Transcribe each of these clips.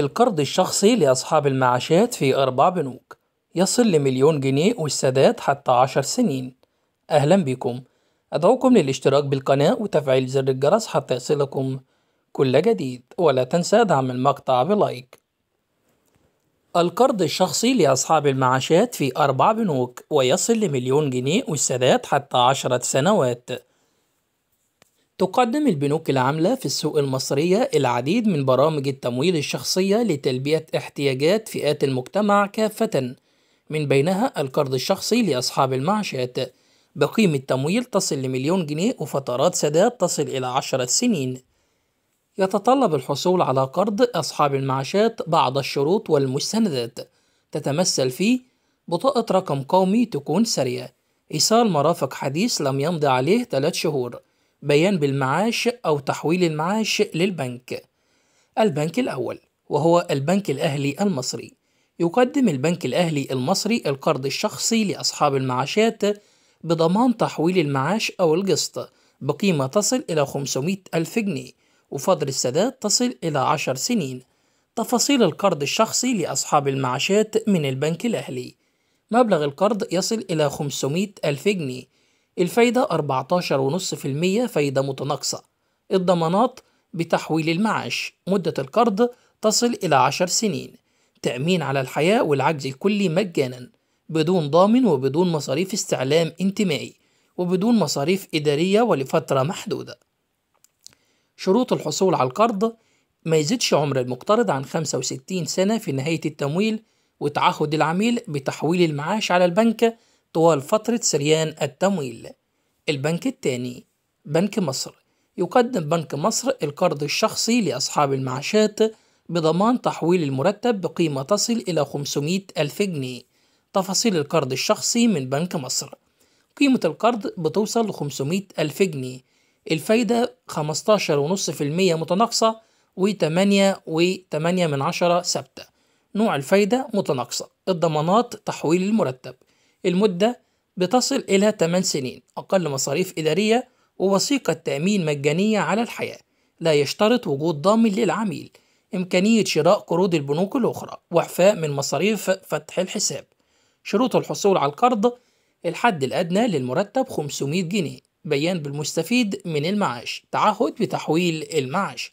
القرض الشخصي لأصحاب المعاشات في أربع بنوك يصل لمليون جنيه والسداد حتى عشر سنين أهلا بكم أدعوكم للاشتراك بالقناة وتفعيل زر الجرس حتى يصلكم كل جديد ولا تنسى دعم المقطع بلايك القرض الشخصي لأصحاب المعاشات في أربع بنوك ويصل لمليون جنيه والسداد حتى عشرة سنوات تقدم البنوك العاملة في السوق المصرية العديد من برامج التمويل الشخصية لتلبية احتياجات فئات المجتمع كافة من بينها القرض الشخصي لأصحاب المعاشات بقيمة تمويل تصل لمليون جنيه وفترات سداد تصل إلى عشرة سنين يتطلب الحصول على قرض أصحاب المعاشات بعض الشروط والمستندات تتمثل في بطاقة رقم قومي تكون سرية إيصال مرافق حديث لم يمض عليه ثلاث شهور بيان بالمعاش أو تحويل المعاش للبنك البنك الأول وهو البنك الأهلي المصري يقدم البنك الأهلي المصري القرض الشخصي لأصحاب المعاشات بضمان تحويل المعاش أو القسط بقيمة تصل إلى 500 ألف جنيه وفضل السداد تصل إلى 10 سنين تفاصيل القرض الشخصي لأصحاب المعاشات من البنك الأهلي مبلغ القرض يصل إلى 500 ألف جنيه الفايدة 14.5% فايدة متناقصة الضمانات بتحويل المعاش مدة القرض تصل إلى 10 سنين تأمين على الحياة والعجز الكلي مجانا بدون ضامن وبدون مصاريف استعلام انتمائي وبدون مصاريف إدارية ولفترة محدودة شروط الحصول على القرض ما يزيدش عمر المقترض عن 65 سنة في نهاية التمويل وتعهد العميل بتحويل المعاش على البنك طوال فترة سريان التمويل البنك الثاني بنك مصر يقدم بنك مصر القرض الشخصي لأصحاب المعاشات بضمان تحويل المرتب بقيمة تصل إلى 500 ألف جنيه تفاصيل القرض الشخصي من بنك مصر قيمة القرض بتوصل ل 500 ألف جنيه الفايدة 15.5% متناقصة و 8.8 سبتة نوع الفايدة متناقصة الضمانات تحويل المرتب المدة بتصل إلى 8 سنين أقل مصاريف إدارية ووثيقة تأمين مجانية على الحياة لا يشترط وجود ضامن للعميل إمكانية شراء قروض البنوك الأخرى وإعفاء من مصاريف فتح الحساب شروط الحصول على القرض الحد الأدنى للمرتب 500 جنيه بيان بالمستفيد من المعاش تعهد بتحويل المعاش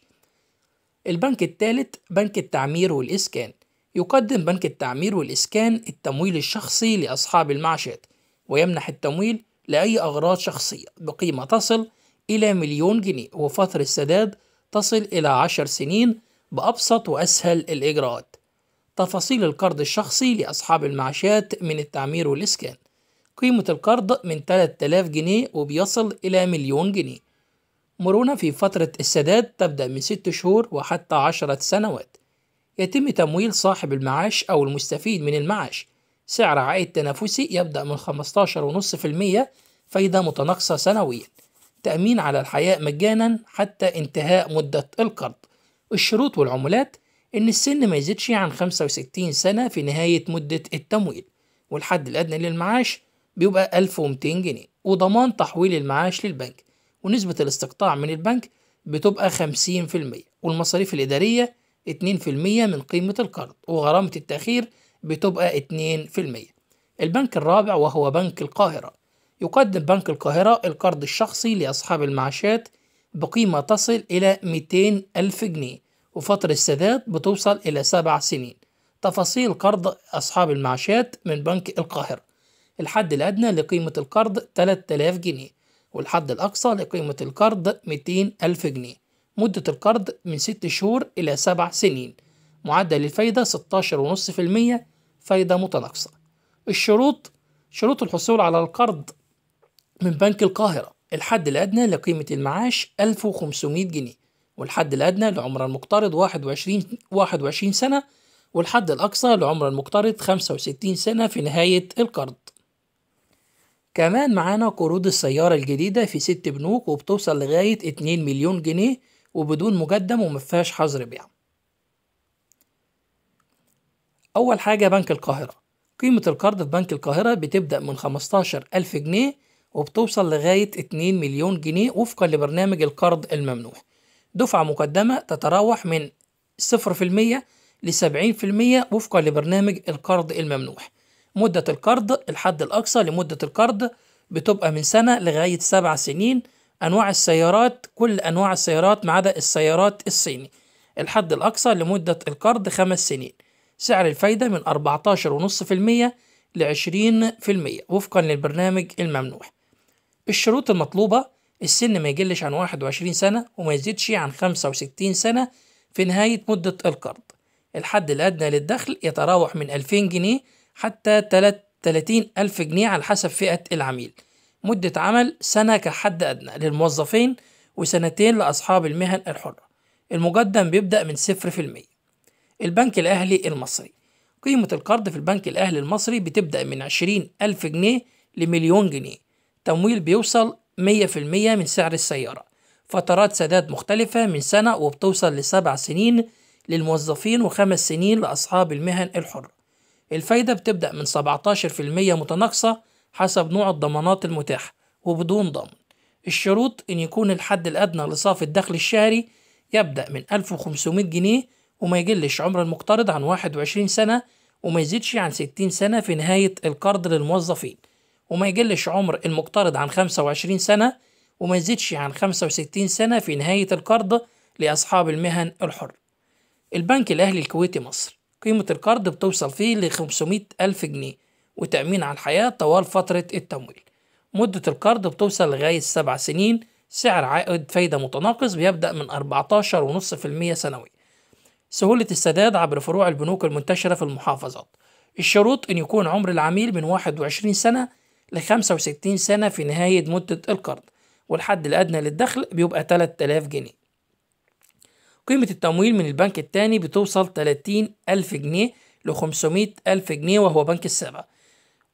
البنك الثالث بنك التعمير والإسكان يقدم بنك التعمير والإسكان التمويل الشخصي لأصحاب المعاشات ويمنح التمويل لأي أغراض شخصية بقيمة تصل إلى مليون جنيه وفترة سداد تصل إلى عشر سنين بأبسط وأسهل الإجراءات تفاصيل القرض الشخصي لأصحاب المعاشات من التعمير والإسكان قيمة القرض من 3000 جنيه وبيصل إلى مليون جنيه مرونة في فترة السداد تبدأ من 6 شهور وحتى 10 سنوات يتم تمويل صاحب المعاش أو المستفيد من المعاش سعر عائد تنافسي يبدأ من 15.5% فايدة متناقصة سنويا تأمين على الحياة مجانا حتى انتهاء مدة القرض الشروط والعمولات إن السن ما يزيدش عن 65 سنة في نهاية مدة التمويل والحد الأدنى للمعاش بيبقى 1200 جنيه وضمان تحويل المعاش للبنك ونسبة الاستقطاع من البنك بتبقى 50% والمصاريف الإدارية 2% من قيمة القرض وغرامة التأخير بتبقى 2% البنك الرابع وهو بنك القاهرة يقدم بنك القاهرة القرض الشخصي لأصحاب المعاشات بقيمة تصل إلى 200 ألف جنيه وفترة السداد بتوصل إلى سبع سنين تفاصيل قرض أصحاب المعاشات من بنك القاهرة الحد الأدنى لقيمة القرض 3000 جنيه والحد الأقصى لقيمة القرض 200 ألف جنيه مدة القرض من 6 شهور إلى 7 سنين معدل الفايدة 16.5% فايدة متناقصة الشروط شروط الحصول على القرض من بنك القاهرة الحد الأدنى لقيمة المعاش 1500 جنيه والحد الأدنى لعمر المقترض 21 21 سنة والحد الأقصى لعمر المقترض 65 سنة في نهاية القرض كمان معانا قروض السيارة الجديدة في ست بنوك وبتوصل لغاية 2 مليون جنيه وبدون مقدم ومفيهاش حظر بيع أول حاجة بنك القاهرة قيمة القرض في بنك القاهرة بتبدأ من 15 ألف جنيه وبتوصل لغاية 2 مليون جنيه وفقا لبرنامج القرض الممنوح دفعة مقدمة تتراوح من 0% ل 70% وفقا لبرنامج القرض الممنوح مدة القرض الحد الأقصى لمدة القرض بتبقى من سنة لغاية سبع سنين أنواع السيارات كل أنواع السيارات ما عدا السيارات الصيني الحد الأقصى لمدة القرض خمس سنين سعر الفايدة من 14.5% ل 20% وفقا للبرنامج الممنوح الشروط المطلوبة السن ما يقلش عن 21 سنة وما يزيدش عن 65 سنة في نهاية مدة القرض الحد الأدنى للدخل يتراوح من 2000 جنيه حتى 30000 ألف جنيه على حسب فئة العميل مدة عمل سنة كحد أدنى للموظفين وسنتين لأصحاب المهن الحرة المقدم بيبدأ من 0% البنك الأهلي المصري قيمة القرض في البنك الأهلي المصري بتبدأ من عشرين ألف جنيه لمليون جنيه تمويل بيوصل 100% من سعر السيارة فترات سداد مختلفة من سنة وبتوصل لسبع سنين للموظفين وخمس سنين لأصحاب المهن الحرة الفايدة بتبدأ من 17% متناقصة حسب نوع الضمانات المتاحة وبدون ضمان الشروط أن يكون الحد الأدنى لصافي الدخل الشهري يبدأ من 1500 جنيه وما يجلش عمر المقترض عن 21 سنة وما يزيدش عن 60 سنة في نهاية القرض للموظفين وما يجلش عمر المقترض عن 25 سنة وما يزيدش عن 65 سنة في نهاية القرض لأصحاب المهن الحر البنك الأهلي الكويتي مصر قيمة القرض بتوصل فيه ل 500 ألف جنيه وتأمين على الحياة طوال فترة التمويل مدة القرض بتوصل لغاية سبع سنين سعر عائد فايدة متناقص بيبدأ من 14.5% سنوي سهولة السداد عبر فروع البنوك المنتشرة في المحافظات الشروط أن يكون عمر العميل من 21 سنة ل 65 سنة في نهاية مدة القرض والحد الأدنى للدخل بيبقى 3000 جنيه قيمة التمويل من البنك الثاني بتوصل 30 ألف جنيه ل 500 ألف جنيه وهو بنك السابع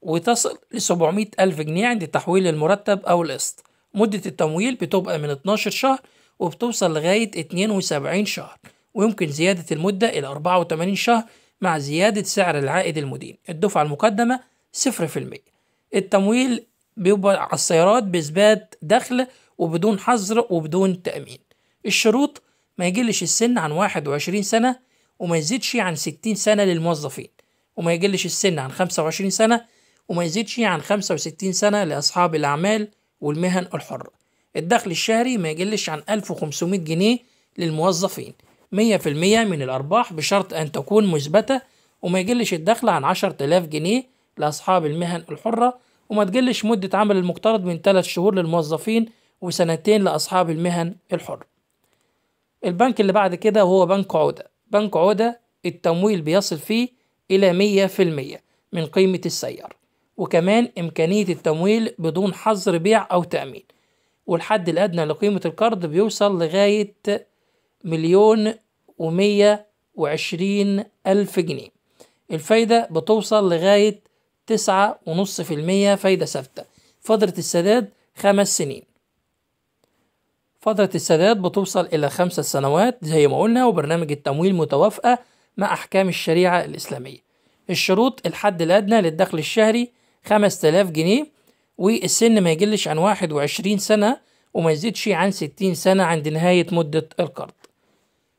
وتصل ل 700 ألف جنيه عند تحويل المرتب أو القسط مدة التمويل بتبقى من 12 شهر وبتوصل لغاية 72 شهر ويمكن زيادة المدة إلى 84 شهر مع زيادة سعر العائد المدين الدفعة المقدمة 0% التمويل بيبقى على السيارات بإثبات دخل وبدون حظر وبدون تأمين الشروط ما يجلش السن عن 21 سنة وما يزيدش عن 60 سنة للموظفين وما يجلش السن عن 25 سنة وما يزيدش عن 65 سنة لأصحاب الأعمال والمهن الحرة الدخل الشهري ما يقلش عن 1500 جنيه للموظفين 100% من الأرباح بشرط أن تكون مثبتة وما يجلش الدخل عن 10000 جنيه لأصحاب المهن الحرة وما تقلش مدة عمل المقترض من 3 شهور للموظفين وسنتين لأصحاب المهن الحرة البنك اللي بعد كده هو بنك عودة بنك عودة التمويل بيصل فيه إلى 100% من قيمة السيارة وكمان إمكانية التمويل بدون حظر بيع أو تأمين والحد الأدنى لقيمة القرض بيوصل لغاية مليون ومية وعشرين ألف جنيه الفايدة بتوصل لغاية تسعة ونص في المية فايدة ثابتة فترة السداد خمس سنين فترة السداد بتوصل إلى خمسة سنوات زي ما قلنا وبرنامج التمويل متوافقة مع أحكام الشريعة الإسلامية الشروط الحد الأدنى للدخل الشهري 5000 جنيه والسن ما يقلش عن 21 سنة وما يزيدش عن 60 سنة عند نهاية مدة القرض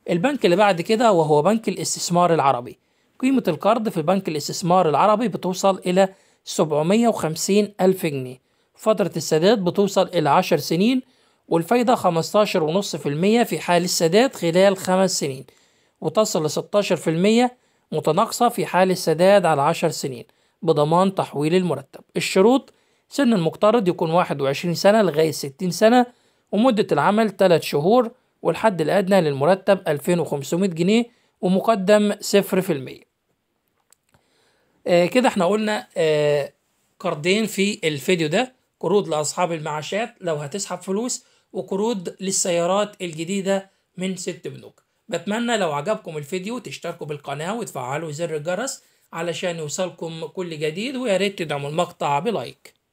البنك اللي بعد كده وهو بنك الاستثمار العربي قيمة القرض في بنك الاستثمار العربي بتوصل إلى 750 ألف جنيه فترة السداد بتوصل إلى 10 سنين والفايدة 15.5% في حال السداد خلال 5 سنين وتصل ل 16% متناقصة في حال السداد على 10 سنين بضمان تحويل المرتب الشروط سن المقترض يكون 21 سنة لغاية 60 سنة ومدة العمل 3 شهور والحد الأدنى للمرتب 2500 جنيه ومقدم 0% آه، كده احنا قلنا آه، قرضين في الفيديو ده قروض لأصحاب المعاشات لو هتسحب فلوس وقروض للسيارات الجديدة من ست بنوك بتمنى لو عجبكم الفيديو تشتركوا بالقناة وتفعلوا زر الجرس علشان يوصلكم كل جديد ويا ريت تدعموا المقطع بلايك